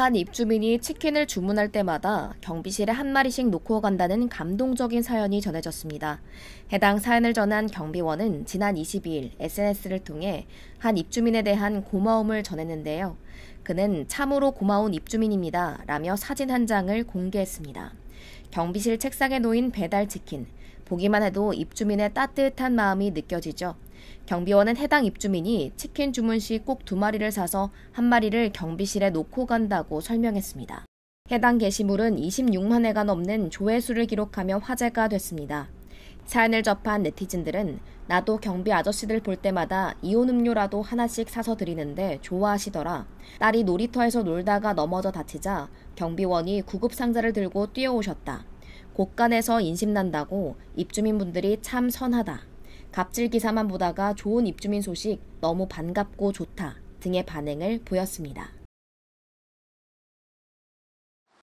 한 입주민이 치킨을 주문할 때마다 경비실에 한 마리씩 놓고 간다는 감동적인 사연이 전해졌습니다. 해당 사연을 전한 경비원은 지난 22일 SNS를 통해 한 입주민에 대한 고마움을 전했는데요. 그는 참으로 고마운 입주민입니다. 라며 사진 한 장을 공개했습니다. 경비실 책상에 놓인 배달 치킨. 보기만 해도 입주민의 따뜻한 마음이 느껴지죠. 경비원은 해당 입주민이 치킨 주문 시 꼭 두 마리를 사서 한 마리를 경비실에 놓고 간다고 설명했습니다. 해당 게시물은 26만회가 넘는 조회수를 기록하며 화제가 됐습니다. 사연을 접한 네티즌들은 나도 경비 아저씨들 볼 때마다 이온 음료라도 하나씩 사서 드리는데 좋아하시더라. 딸이 놀이터에서 놀다가 넘어져 다치자 경비원이 구급 상자를 들고 뛰어오셨다. 곳간에서 인심난다고 입주민분들이 참 선하다. 갑질 기사만 보다가 좋은 입주민 소식 너무 반갑고 좋다 등의 반응을 보였습니다.